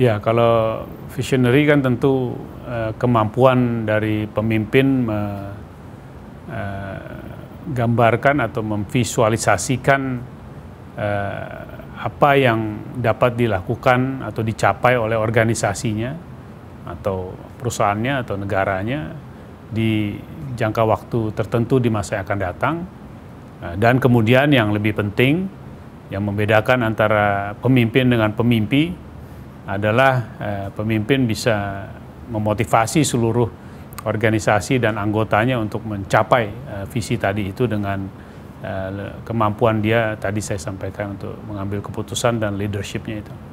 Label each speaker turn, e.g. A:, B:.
A: Ya, kalau visionary kan tentu uh, kemampuan dari pemimpin menggambarkan eh, uh, atau memvisualisasikan uh, apa yang dapat dilakukan atau dicapai oleh organisasinya atau perusahaannya atau negaranya di jangka waktu tertentu di masa yang akan datang. Uh, dan kemudian yang lebih penting yang membedakan antara pemimpin dengan pemimpi adalah eh, pemimpin bisa memotivasi seluruh organisasi dan anggotanya untuk mencapai eh, visi tadi itu dengan eh, kemampuan dia tadi saya sampaikan untuk
B: mengambil keputusan dan leadershipnya itu.